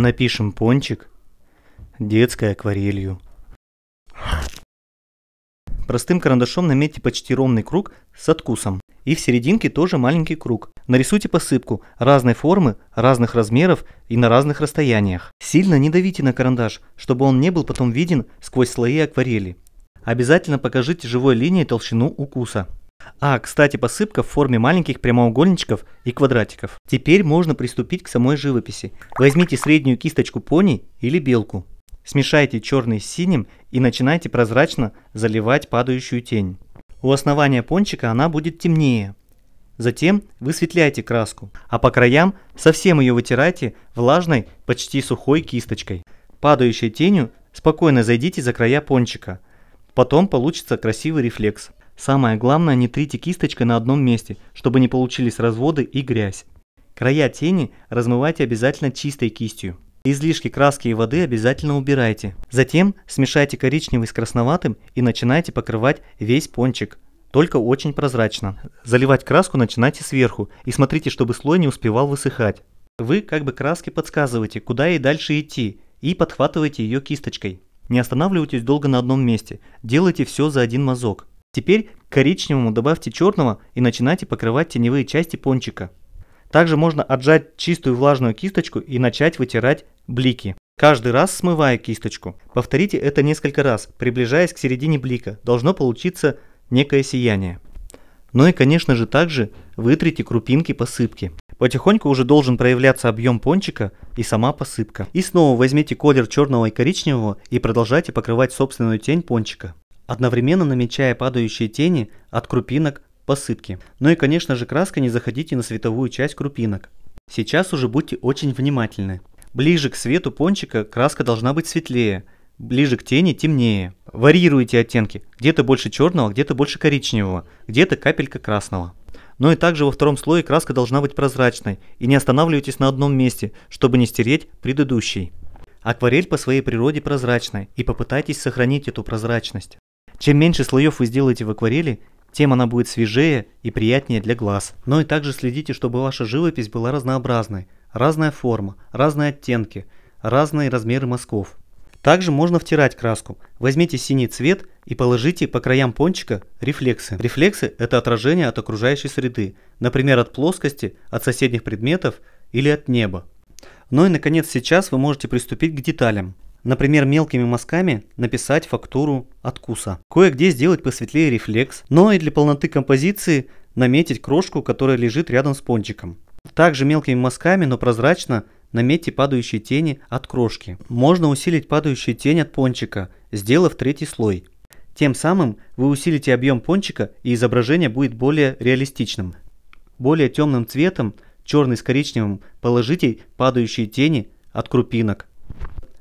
Напишем пончик детской акварелью. Простым карандашом наметьте почти ровный круг с откусом. И в серединке тоже маленький круг. Нарисуйте посыпку разной формы, разных размеров и на разных расстояниях. Сильно не давите на карандаш, чтобы он не был потом виден сквозь слои акварели. Обязательно покажите живой линией толщину укуса. А, кстати, посыпка в форме маленьких прямоугольничков и квадратиков. Теперь можно приступить к самой живописи. Возьмите среднюю кисточку пони или белку. Смешайте черный с синим и начинайте прозрачно заливать падающую тень. У основания пончика она будет темнее. Затем высветляйте краску, а по краям совсем ее вытирайте влажной, почти сухой кисточкой. Падающей тенью спокойно зайдите за края пончика. Потом получится красивый рефлекс. Самое главное, не трите кисточкой на одном месте, чтобы не получились разводы и грязь. Края тени размывайте обязательно чистой кистью. Излишки краски и воды обязательно убирайте. Затем смешайте коричневый с красноватым и начинайте покрывать весь пончик, только очень прозрачно. Заливать краску начинайте сверху и смотрите, чтобы слой не успевал высыхать. Вы как бы краски подсказываете, куда ей дальше идти, и подхватываете ее кисточкой. Не останавливайтесь долго на одном месте, делайте все за один мазок. Теперь к коричневому добавьте черного и начинайте покрывать теневые части пончика. Также можно отжать чистую влажную кисточку и начать вытирать блики. Каждый раз смывая кисточку. Повторите это несколько раз, приближаясь к середине блика. Должно получиться некое сияние. Ну и конечно же также вытрите крупинки посыпки. Потихоньку уже должен проявляться объем пончика и сама посыпка. И снова возьмите колер черного и коричневого и продолжайте покрывать собственную тень пончика одновременно намечая падающие тени от крупинок посыпки. Ну и конечно же краской не заходите на световую часть крупинок. Сейчас уже будьте очень внимательны. Ближе к свету пончика краска должна быть светлее, ближе к тени темнее. Варьируйте оттенки, где-то больше черного, где-то больше коричневого, где-то капелька красного. Но ну и также во втором слое краска должна быть прозрачной и не останавливайтесь на одном месте, чтобы не стереть предыдущий. Акварель по своей природе прозрачная и попытайтесь сохранить эту прозрачность. Чем меньше слоев вы сделаете в акварели, тем она будет свежее и приятнее для глаз. Но и также следите, чтобы ваша живопись была разнообразной. Разная форма, разные оттенки, разные размеры мазков. Также можно втирать краску. Возьмите синий цвет и положите по краям пончика рефлексы. Рефлексы – это отражение от окружающей среды, например, от плоскости, от соседних предметов или от неба. Ну и наконец сейчас вы можете приступить к деталям. Например, мелкими мазками написать фактуру откуса. Кое-где сделать посветлее рефлекс, но и для полноты композиции наметить крошку, которая лежит рядом с пончиком. Также мелкими мазками, но прозрачно наметьте падающие тени от крошки. Можно усилить падающую тень от пончика, сделав третий слой. Тем самым вы усилите объем пончика и изображение будет более реалистичным. Более темным цветом, черный с коричневым, положите падающие тени от крупинок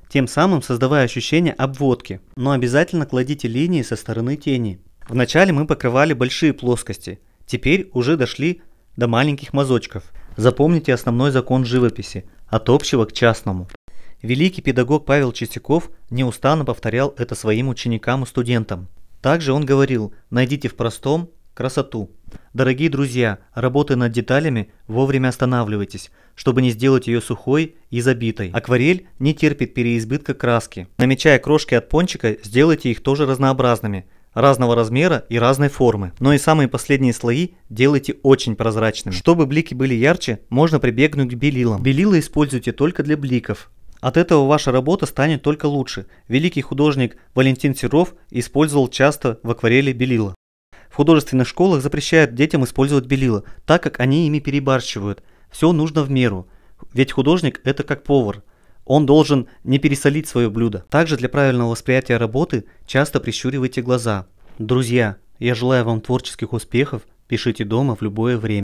тем самым создавая ощущение обводки, но обязательно кладите линии со стороны тени. Вначале мы покрывали большие плоскости, теперь уже дошли до маленьких мазочков. Запомните основной закон живописи – от общего к частному. Великий педагог Павел Чистяков неустанно повторял это своим ученикам и студентам. Также он говорил, найдите в простом красоту. Дорогие друзья, работы над деталями, вовремя останавливайтесь, чтобы не сделать ее сухой и забитой. Акварель не терпит переизбытка краски. Намечая крошки от пончика, сделайте их тоже разнообразными, разного размера и разной формы. Но ну и самые последние слои делайте очень прозрачными. Чтобы блики были ярче, можно прибегнуть к белилам. Белила используйте только для бликов, от этого ваша работа станет только лучше. Великий художник Валентин Серов использовал часто в акварели белила художественных школах запрещают детям использовать белила, так как они ими перебарщивают. Все нужно в меру, ведь художник – это как повар. Он должен не пересолить свое блюдо. Также для правильного восприятия работы часто прищуривайте глаза. Друзья, я желаю вам творческих успехов, пишите дома в любое время.